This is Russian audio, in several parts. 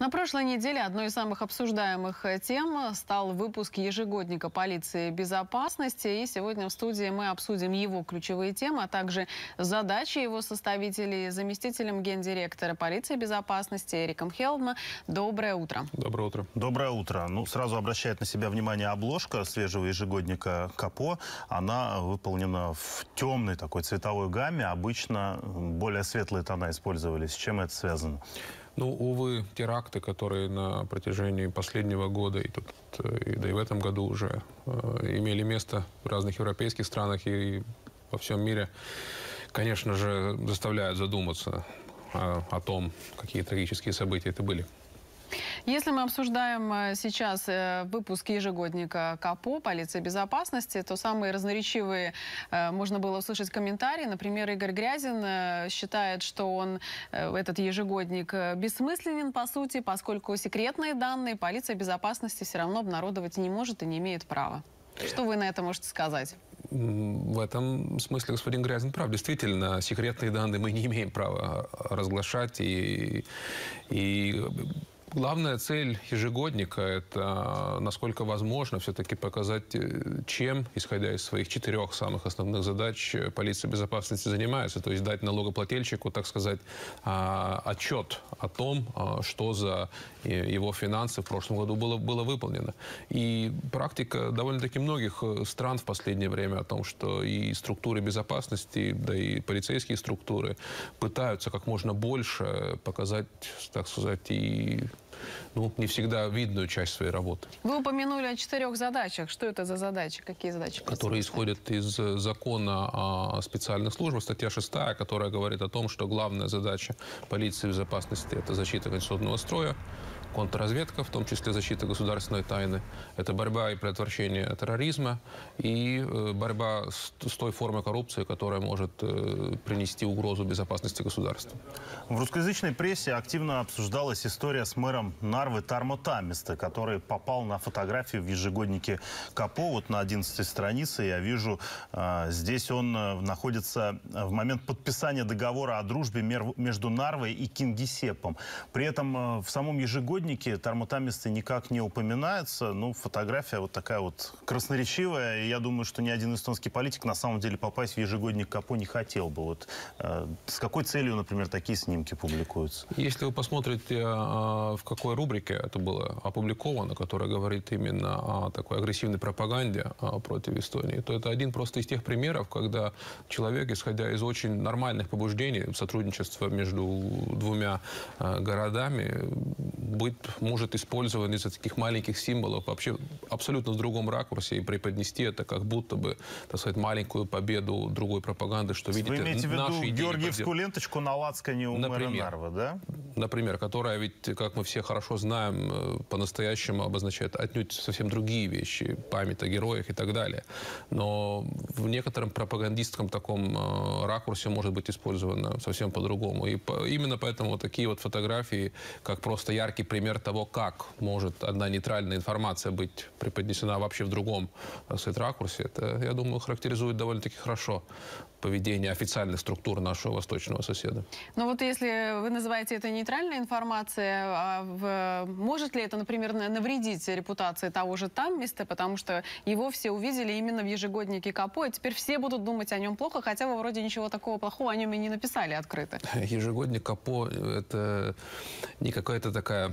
На прошлой неделе одной из самых обсуждаемых э, тем э, стал выпуск ежегодника полиции безопасности. И сегодня в студии мы обсудим его ключевые темы, а также задачи его составителей заместителем гендиректора полиции безопасности Эриком Хелдма. Доброе утро. Доброе утро. Доброе утро. Ну, сразу обращает на себя внимание обложка свежего ежегодника Капо. Она выполнена в темной такой цветовой гамме. Обычно более светлые тона использовались. С чем это связано? Ну, увы, теракты, которые на протяжении последнего года и, тут, э, и да и в этом году уже э, имели место в разных европейских странах и во всем мире, конечно же, заставляют задуматься о, о том, какие трагические события это были. Если мы обсуждаем э, сейчас э, выпуск ежегодника КАПО «Полиция безопасности», то самые разноречивые э, можно было услышать комментарии. Например, Игорь Грязин считает, что он, этот ежегодник, бессмысленен по сути, поскольку секретные данные полиция безопасности все равно обнародовать не может и не имеет права. Что вы на это можете сказать? В этом смысле господин Грязин прав. Действительно, секретные данные мы не имеем права а, а, разглашать и, и Главная цель ежегодника – это, насколько возможно, все-таки показать, э, чем, исходя из своих четырех самых основных задач, полиция безопасности занимается. То есть дать налогоплательщику, так сказать, а, отчет о том, а, что за э, его финансы в прошлом году было, было выполнено. И практика довольно-таки многих э, стран в последнее время о том, что и структуры безопасности, да и полицейские структуры пытаются как можно больше показать, так сказать, и ну, не всегда видную часть своей работы. Вы упомянули о четырех задачах. Что это за задачи? Какие задачи? Которые исходят из э, закона о специальных службах, статья 6, которая говорит о том, что главная задача полиции безопасности – это защита конституционного строя, контрразведка, в том числе защита государственной тайны, это борьба и предотвращение терроризма, и э, борьба с, той формой коррупции, которая может э, принести угрозу безопасности государства. В русскоязычной прессе активно обсуждалась история с мэром Нарвы Тармо Тамиста, который попал на фотографию в ежегоднике Капо, вот на 11 странице, я вижу, э, здесь он находится в момент подписания договора о дружбе между Нарвой и Кингисеппом. При этом в самом ежегоднике сотрудники, тормотамисты никак не упоминаются. Ну, фотография вот такая вот красноречивая. И я думаю, что ни один эстонский политик на самом деле попасть в ежегодник Капо не хотел бы. Вот э, с какой целью, например, такие снимки публикуются? Если вы посмотрите, э, в какой рубрике это было опубликовано, которая говорит именно о такой агрессивной пропаганде э, против Эстонии, то это один просто из тех примеров, когда человек, исходя из очень нормальных побуждений сотрудничества между двумя городами, быть, может использован из за таких маленьких символов вообще абсолютно в другом ракурсе и преподнести это как будто бы, так сказать, маленькую победу другой пропаганды, что, видите, Вы имеете в виду Георгиевскую поддерж... ленточку на лацкане у например, мэра Нарва, да? Например, которая ведь, как мы все хорошо знаем, э, по-настоящему обозначает отнюдь совсем другие вещи, память о героях и так далее. Но в некотором пропагандистском таком э, ракурсе может быть использовано совсем по-другому. И по... именно поэтому вот такие вот фотографии, как просто яркий пример пример того, как может одна нейтральная информация быть преподнесена вообще в другом э, сказать, Это, я думаю, характеризует довольно-таки хорошо поведение официальных структур нашего восточного соседа. Но ну вот если вы называете это нейтральной информацией, а в, может ли это, например, навредить репутации того же там места, потому что его все увидели именно в ежегоднике Капо, и теперь все будут думать о нем плохо, хотя вы вроде ничего такого плохого о нем и не написали открыто. Ежегодник Капо – это не какая-то такая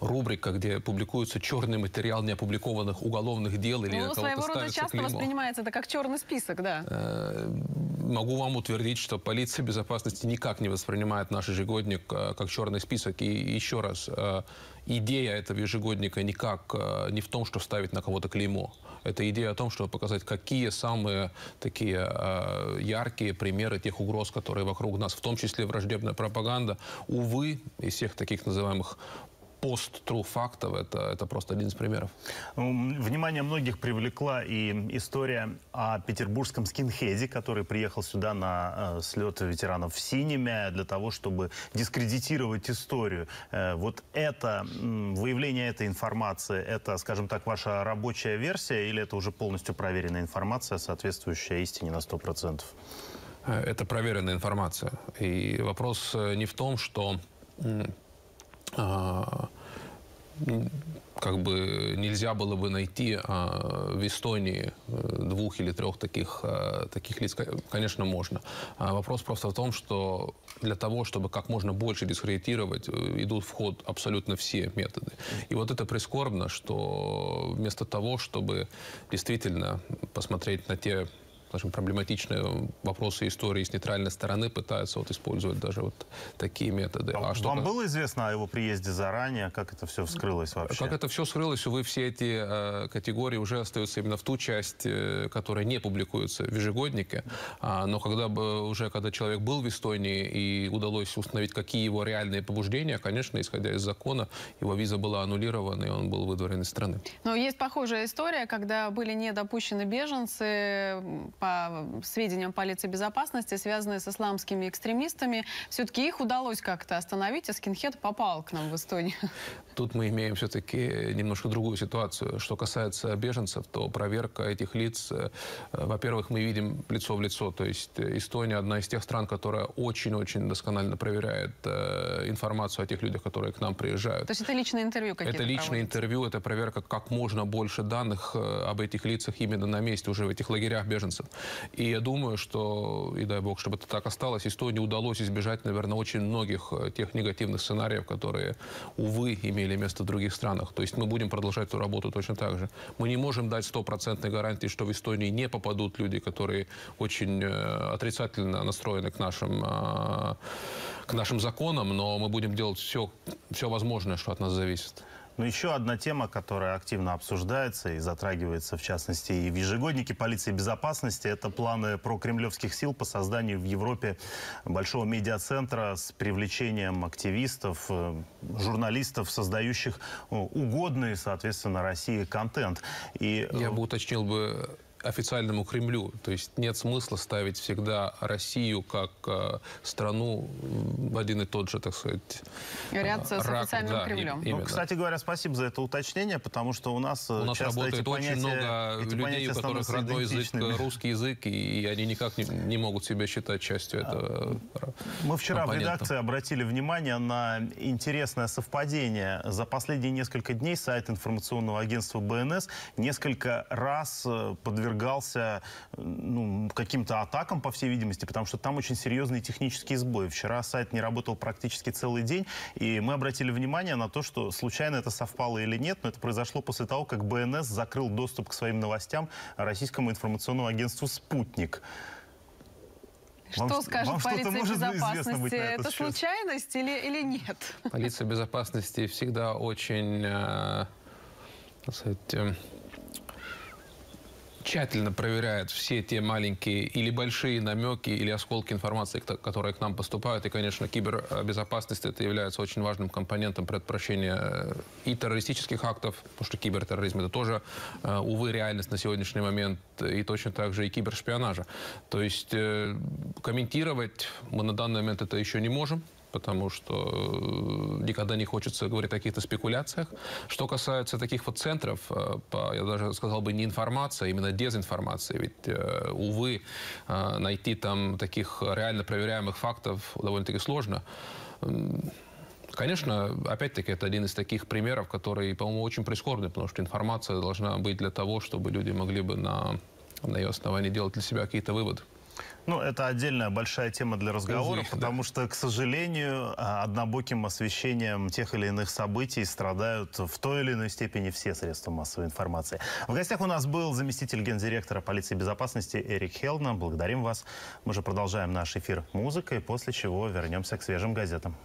рубрика, где публикуется черный материал неопубликованных уголовных дел или ну, своего рода часто клеймо. воспринимается это как черный список, да. Э, могу вам утвердить, что полиция безопасности никак не воспринимает наш ежегодник э, как черный список. И еще раз, э, идея этого ежегодника никак э, не в том, что ставить на кого-то клеймо. Это идея о том, чтобы показать, какие самые такие яркие примеры тех угроз, которые вокруг нас, в том числе враждебная пропаганда. Увы, из всех таких называемых пост true фактов это, это просто один из примеров. Ну, внимание многих привлекла и история о петербургском скинхеде, который приехал сюда на э, слет ветеранов в Синеме для того, чтобы дискредитировать историю. Э, вот это, э, выявление этой информации, это, скажем так, ваша рабочая версия или это уже полностью проверенная информация, соответствующая истине на 100%? Э, это проверенная информация. И вопрос э, не в том, что а, ну, как бы нельзя было бы найти а, в Эстонии э, двух или трех таких, а, таких лиц, конечно, можно. А вопрос просто в том, что для того, чтобы как можно больше дискредитировать, э, идут в ход абсолютно все методы. И вот это прискорбно, что вместо того, чтобы действительно посмотреть на те скажем, проблематичные вопросы истории с нейтральной стороны пытаются вот использовать даже вот такие методы. А, а что Вам было известно о его приезде заранее? Как это все вскрылось вообще? Как это все вскрылось, увы, все эти э, категории уже остаются именно в ту часть, э, которая не публикуется в ежегоднике. А, но когда бы уже, когда человек был в Эстонии и удалось установить, какие его реальные побуждения, конечно, исходя из закона, его виза была аннулирована, и он был выдворен из страны. Но ну, есть похожая история, когда были недопущены беженцы, по сведениям полиции безопасности, связанные с исламскими экстремистами. Все-таки их удалось как-то остановить, а скинхед попал к нам в Эстонию. Тут мы имеем все-таки немножко другую ситуацию. Что касается беженцев, то проверка этих лиц, э, во-первых, мы видим лицо в лицо. То есть Эстония одна из тех стран, которая очень-очень досконально проверяет э, информацию о тех людях, которые к нам приезжают. То есть это личное интервью какие-то Это личное проводятся? интервью, это проверка как можно больше данных э, об этих лицах именно на месте, уже в этих лагерях беженцев. И я думаю, что, и дай бог, чтобы это так осталось, Эстонии удалось избежать, наверное, очень многих э, тех негативных сценариев, которые, увы, имели место в других странах. То есть мы будем продолжать эту работу точно так же. Мы не можем дать стопроцентной гарантии, что в Эстонии не попадут люди, которые очень э, отрицательно настроены к нашим, э, к нашим законам, но мы будем делать все, все возможное, что от нас зависит. Но еще одна тема, которая активно обсуждается и затрагивается, в частности, и в ежегоднике полиции безопасности, это планы прокремлевских сил по созданию в Европе большого медиацентра с привлечением активистов, э, журналистов, создающих э, угодный, соответственно, России контент. И... Э, Я бы уточнил бы официальному Кремлю. То есть нет смысла ставить всегда Россию как э, страну в один и тот же, так сказать, ряд с, э, рак, официальным да, Кремлем. ну, кстати говоря, спасибо за это уточнение, потому что у нас э, у нас часто работает эти понятия, очень много эти людей, у которых родной язык э, русский язык, и они никак не, не могут себя считать частью а, этого. Мы вчера компонента. в редакции обратили внимание на интересное совпадение. За последние несколько дней сайт информационного агентства БНС несколько раз подвергался подвергался ну, каким-то атакам, по всей видимости, потому что там очень серьезные технические сбои. Вчера сайт не работал практически целый день, и мы обратили внимание на то, что случайно это совпало или нет, но это произошло после того, как БНС закрыл доступ к своим новостям российскому информационному агентству «Спутник». Что вам, скажет вам полиция безопасности? Это счет? случайность или, или нет? Полиция безопасности всегда очень, э, сказать, эм, тщательно проверяет все те маленькие или большие намеки, или осколки информации, которые к нам поступают. И, конечно, кибербезопасность это является очень важным компонентом предотвращения э, и террористических актов, потому что кибертерроризм это тоже, э, увы, реальность на сегодняшний момент, и точно так же и кибершпионажа. То есть э, комментировать мы на данный момент это еще не можем, потому что э, никогда не хочется говорить о каких-то спекуляциях. Что касается таких вот центров, э, по, я даже сказал бы не информация, а именно дезинформация. Ведь, э, увы, найти там таких реально проверяемых фактов довольно-таки сложно. Конечно, опять-таки, это один из таких примеров, который, по-моему, очень прискорбный, потому что информация должна быть для того, чтобы люди могли бы на, на ее основании делать для себя какие-то выводы. Ну, это отдельная большая тема для разговора, потому да. что, к сожалению, а, однобоким освещением тех или иных событий страдают в той или иной степени все средства массовой информации. В гостях у нас был заместитель гендиректора полиции безопасности Эрик Хелна. Благодарим вас. Мы же продолжаем наш эфир музыкой, после чего вернемся к свежим газетам.